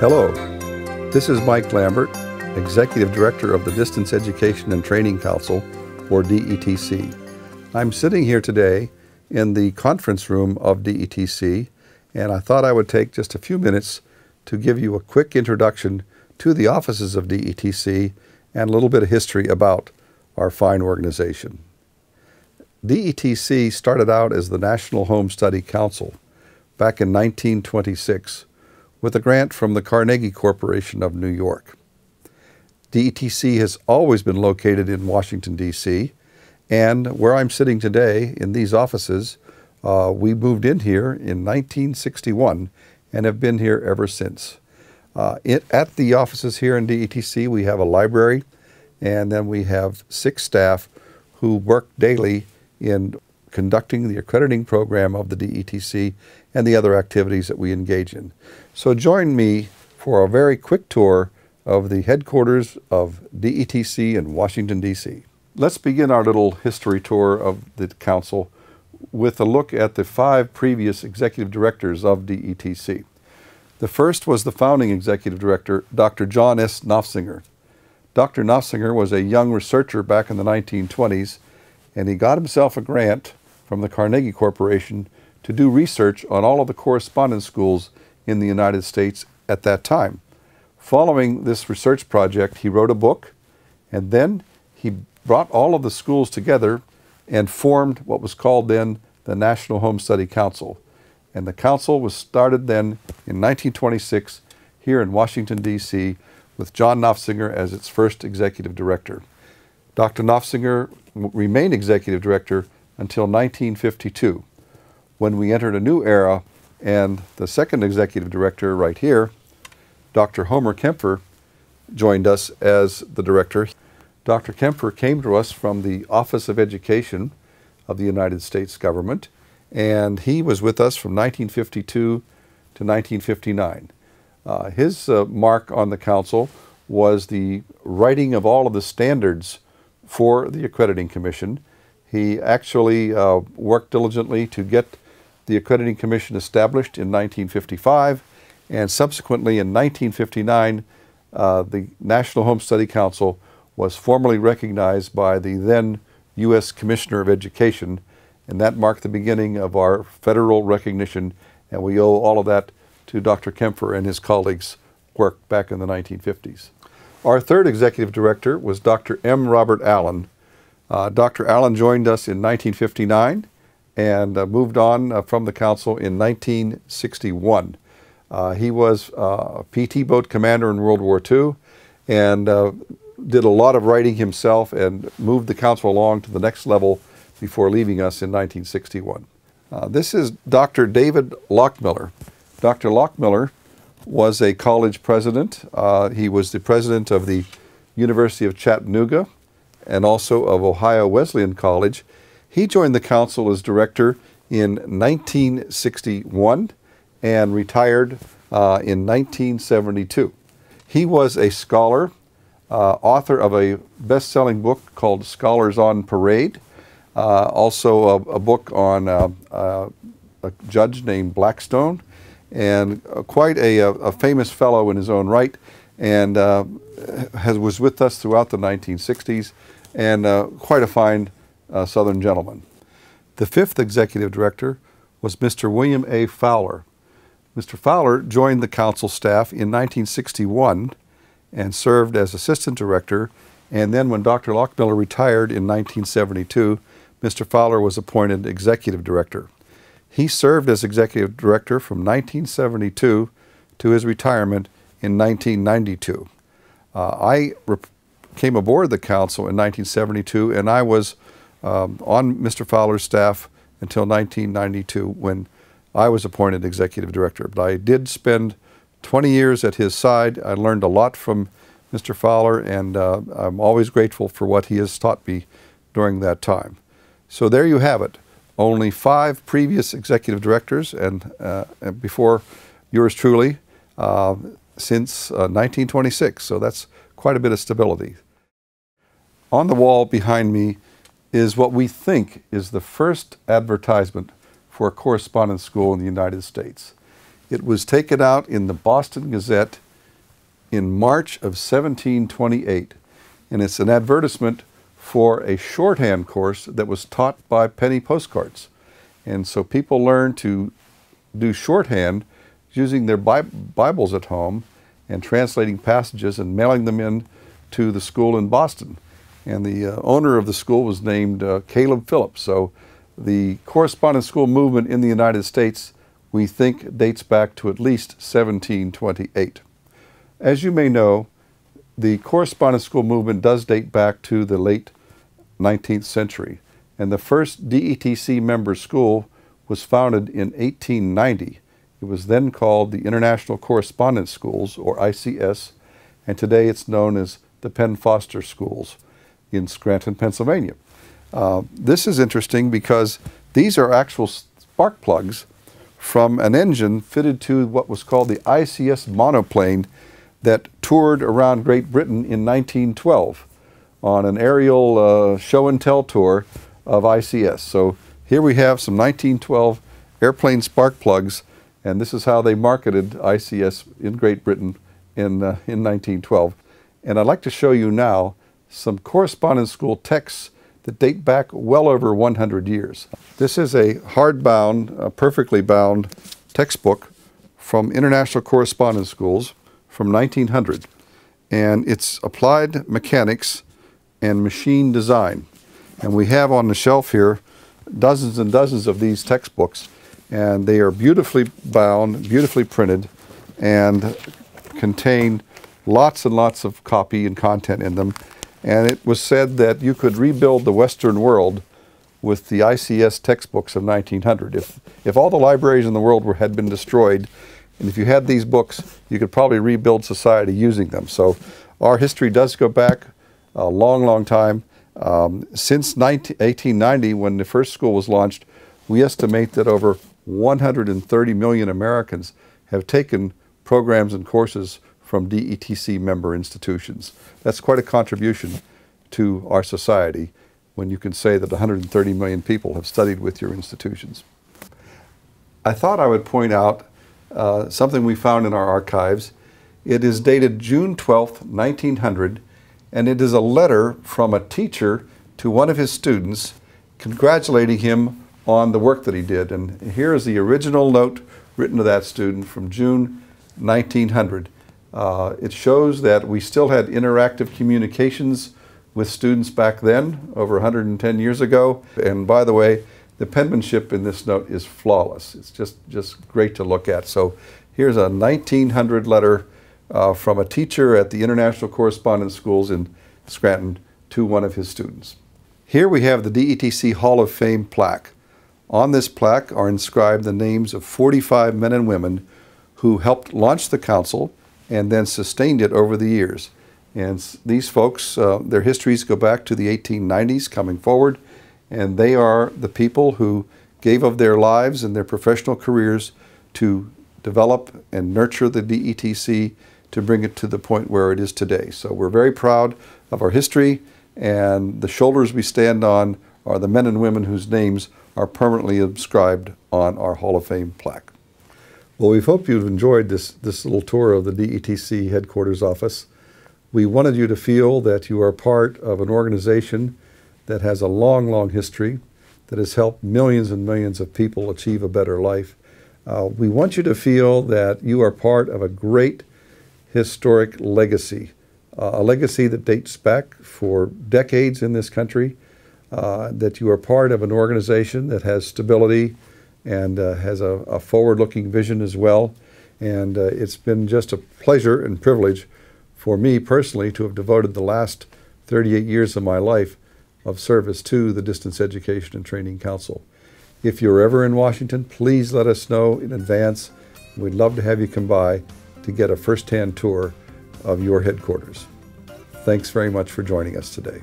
Hello, this is Mike Lambert, Executive Director of the Distance Education and Training Council, or DETC. I'm sitting here today in the conference room of DETC, and I thought I would take just a few minutes to give you a quick introduction to the offices of DETC and a little bit of history about our fine organization. DETC started out as the National Home Study Council back in 1926 with a grant from the Carnegie Corporation of New York. DETC has always been located in Washington, D.C., and where I'm sitting today in these offices, uh, we moved in here in 1961 and have been here ever since. Uh, it, at the offices here in DETC, we have a library, and then we have six staff who work daily in conducting the accrediting program of the DETC and the other activities that we engage in. So join me for a very quick tour of the headquarters of DETC in Washington, D.C. Let's begin our little history tour of the Council with a look at the five previous executive directors of DETC. The first was the founding executive director, Dr. John S. Nofsinger, Dr. Nossinger was a young researcher back in the 1920s, and he got himself a grant from the Carnegie Corporation to do research on all of the correspondence schools in the United States at that time. Following this research project, he wrote a book, and then he brought all of the schools together and formed what was called then the National Home Study Council. And the council was started then in 1926 here in Washington, D.C with John Nofsinger as its first executive director. Dr. Nofsinger remained executive director until 1952, when we entered a new era and the second executive director right here, Dr. Homer Kempfer, joined us as the director. Dr. Kempfer came to us from the Office of Education of the United States government, and he was with us from 1952 to 1959. Uh, his uh, mark on the council was the writing of all of the standards for the accrediting commission. He actually uh, worked diligently to get the accrediting commission established in 1955, and subsequently in 1959, uh, the National Home Study Council was formally recognized by the then U.S. Commissioner of Education, and that marked the beginning of our federal recognition, and we owe all of that to Dr. Kempfer and his colleagues' work back in the 1950s. Our third executive director was Dr. M. Robert Allen. Uh, Dr. Allen joined us in 1959 and uh, moved on uh, from the council in 1961. Uh, he was uh, a PT boat commander in World War II and uh, did a lot of writing himself and moved the council along to the next level before leaving us in 1961. this is Dr. David Lockmiller. Dr. Lockmiller was a college president. Uh, he was the president of the University of Chattanooga and also of Ohio Wesleyan College. He joined the council as director in 1961 and retired uh, in 1972. He was a scholar, uh, author of a best selling book called Scholars on Parade, uh, also a, a, book on uh, uh, a judge named Blackstone, and uh, quite a, uh, a, famous fellow in his own right, and uh, has, was with us throughout the 1960s, and uh, quite a fine uh, Southern gentleman. The fifth executive director was Mr. William A. Fowler. Mr. Fowler joined the council staff in 1961 and served as assistant director, and then when Dr. Lockmiller retired in 1972, Mr. Fowler was appointed executive director. He served as executive director from 1972 to his retirement in 1992. Uh, I came aboard the council in 1972 and I was um, on Mr. Fowler's staff until 1992 when I was appointed executive director. But I did spend 20 years at his side. I learned a lot from Mr. Fowler, and uh, I'm always grateful for what he has taught me during that time. So there you have it. Only five previous executive directors, and, uh, and before yours truly, uh, since 1926. Uh, so that's quite a bit of stability. On the wall behind me is what we think is the first advertisement for a correspondence school in the United States. It was taken out in the Boston Gazette in March of 1728, and it's an advertisement for a shorthand course that was taught by penny postcards. And so people learned to do shorthand using their Bi Bibles at home and translating passages and mailing them in to the school in Boston. And the uh, owner of the school was named uh, Caleb Phillips. So the correspondence school movement in the United States, we think, dates back to at least 1728. As you may know, the correspondence school movement does date back to the late 19th century, and the first DETC member school was founded in 1890. It was then called the International Correspondence Schools, or ICS, and today it's known as the Penn Foster Schools in Scranton, Pennsylvania. Uh, this is interesting because these are actual spark plugs from an engine fitted to what was called the ICS monoplane that toured around Great Britain in 1912 on an aerial uh, show and tell tour of ICS. So here we have some 1912 airplane spark plugs, and this is how they marketed ICS in Great Britain in, uh, in 1912. And I'd like to show you now some correspondence school texts that date back well over 100 years. This is a hardbound, uh, perfectly bound textbook from International Correspondence Schools from 1900. And it's applied mechanics and machine design. And we have on the shelf here dozens and dozens of these textbooks, and they are beautifully bound, beautifully printed, and contain lots and lots of copy and content in them. And it was said that you could rebuild the Western world with the ICS textbooks of 1900. If, if all the libraries in the world were, had been destroyed, and if you had these books, you could probably rebuild society using them. So our history does go back a long, long time. Um, since 19, 1890, when the first school was launched, we estimate that over 130 million Americans have taken programs and courses from DETC member institutions. That's quite a contribution to our society when you can say that 130 million people have studied with your institutions. I thought I would point out uh, something we found in our archives. It is dated June 12, 1900, and it is a letter from a teacher to one of his students congratulating him on the work that he did. And here is the original note written to that student from June 1900. Uh, it shows that we still had interactive communications with students back then, over 110 years ago. And by the way, the penmanship in this note is flawless. It's just, just great to look at. So here's a 1900 letter uh, from a teacher at the International Correspondence Schools in Scranton to one of his students. Here we have the DETC Hall of Fame plaque. On this plaque are inscribed the names of 45 men and women who helped launch the council and then sustained it over the years. And these folks, uh, their histories go back to the 1890s coming forward, and they are the people who gave of their lives and their professional careers to develop and nurture the DETC to bring it to the point where it is today. So we're very proud of our history, and the shoulders we stand on are the men and women whose names are permanently inscribed on our Hall of Fame plaque. Well, we hope you've enjoyed this, this little tour of the DETC headquarters office. We wanted you to feel that you are part of an organization that has a long, long history, that has helped millions and millions of people achieve a better life. Uh, we want you to feel that you are part of a great historic legacy, uh, a legacy that dates back for decades in this country, uh, that you are part of an organization that has stability and uh, has a, a, forward looking vision as well. And uh, it's been just a pleasure and privilege for me personally to have devoted the last 38 years of my life of service to the Distance Education and Training Council. If you're ever in Washington, please let us know in advance. We'd love to have you come by to get a first-hand tour of your headquarters. Thanks very much for joining us today.